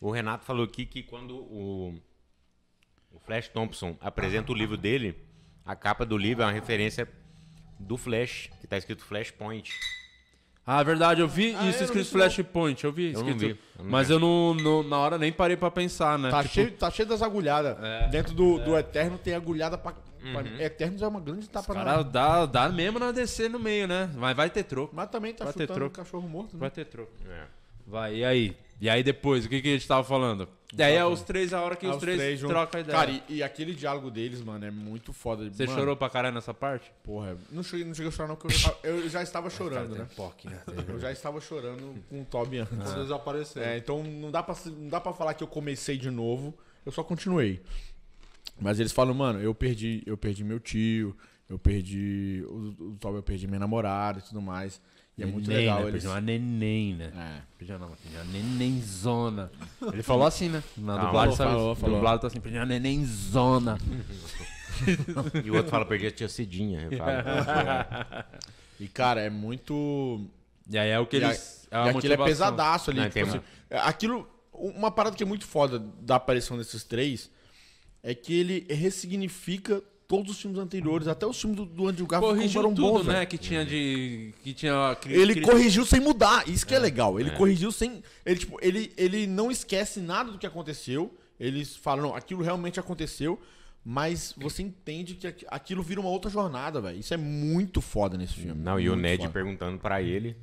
O Renato falou aqui que quando o, o Flash Thompson apresenta o livro dele, a capa do livro é uma referência do Flash, que está escrito Flashpoint. Ah, verdade, eu vi ah, isso eu escrito vi Flashpoint, eu vi eu escrito. Vi, eu mas vi. eu não, não, na hora nem parei para pensar, né? Tá, tipo... cheio, tá cheio das agulhadas. É, Dentro do, é. do Eterno tem agulhada pra. Uhum. Eternos é uma grande tapa cara, na. Dá, dá mesmo na DC no meio, né? Mas vai ter troco. Mas também tá vai chutando ter troco. cachorro morto, né? Vai ter troco. É. Vai, e aí? E aí depois, o que, que a gente tava falando? Daí é os três, a hora que é os, três, três trocam ideia. Cara, e, e aquele diálogo deles, mano, é muito foda. Você Mano, chorou pra caralho nessa parte? Porra, não cheguei, não cheguei a chorar não, porque eu já, eu já estava chorando, né? POC, né? Eu já estava chorando com o Toby antes. Quando eles apareceram. É, então não dá, pra, não dá pra falar que eu comecei de novo, eu só continuei. Mas eles falam, mano, eu perdi, eu perdi meu tio, eu perdi o, o Toby, eu perdi minha namorada e tudo mais. E neném, é muito legal. Né? Eles... Uma neném, né? É. uma nenenzona. Ele falou assim, né? Na não, dublagem, sabe? Falou, falou. Dublado tá assim, pediu uma nenenzona. e o outro fala, perdi a tia Cidinha. e, cara, é muito... E aí é o que eles... É e aquilo é pesadaço ali. Não, tipo, assim, é, aquilo... Uma parada que é muito foda da aparição desses três é que ele ressignifica todos os filmes anteriores, até os filmes do, do Andrew Garfield corrigiu eram tudo, bons, né? Véio. Que tinha de que tinha que, ele que... corrigiu sem mudar, isso que é, é legal. Ele é. corrigiu sem ele tipo ele ele não esquece nada do que aconteceu. Eles falam, aquilo realmente aconteceu, mas você entende que aquilo vira uma outra jornada, velho. Isso é muito foda nesse filme. Não, e o Ned foda. perguntando para ele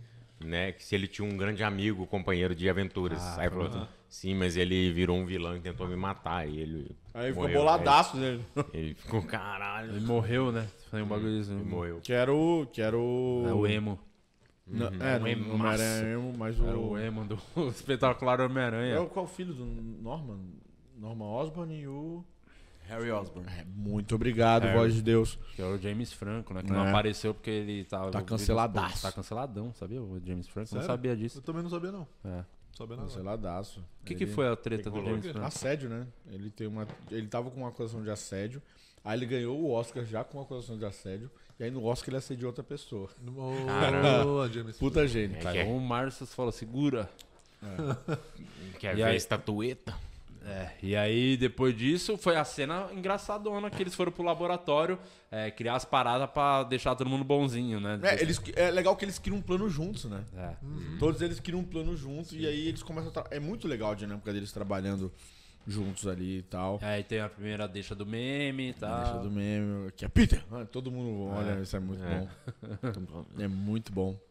né? Que se ele tinha um grande amigo, companheiro de aventuras. Ah, aí falou assim, sim, mas ele virou um vilão e tentou me matar. E ele. Aí ficou boladaço aí, é. dele. Ele ficou, caralho. Ele morreu, né? Foi um hum, bagulho assim. Ele morreu. Quero. Quero. É o emo. É, o emo, não uhum. é, é era emo, mas o. Era o emo do espetacular Homem-Aranha. Qual é o filho do Norman? Norman Osborn e o. Harry Osborn. É, muito obrigado, Harry, voz de Deus. Que é o James Franco, né? Que é. não apareceu porque ele tava. Tá, tá canceladaço. Tá canceladão, sabia? O James Franco Sério? não sabia disso. Eu também não sabia, não. É. Sabia nada. Canceladaço. O que, ele... que foi a treta do James Franco? Assédio, né? Ele, tem uma... ele tava com uma acusação de assédio. Aí ele ganhou o Oscar já com uma acusação de assédio. E aí no Oscar ele assediou outra pessoa. Caramba, James Puta Franco. gênio, é cara. É. O Marcius fala, segura. É. Quer e ver aí... a estatueta? É, e aí depois disso foi a cena engraçadona que eles foram pro laboratório é, criar as paradas pra deixar todo mundo bonzinho, né? É, eles, é legal que eles criam um plano juntos, né? É. Uhum. Todos eles criam um plano juntos Sim. e aí eles começam a. É muito legal a dinâmica deles trabalhando juntos ali e tal. Aí é, tem a primeira deixa do meme e tal. Deixa do meme, que é Peter! todo mundo olha, é. isso é muito é. bom. é muito bom.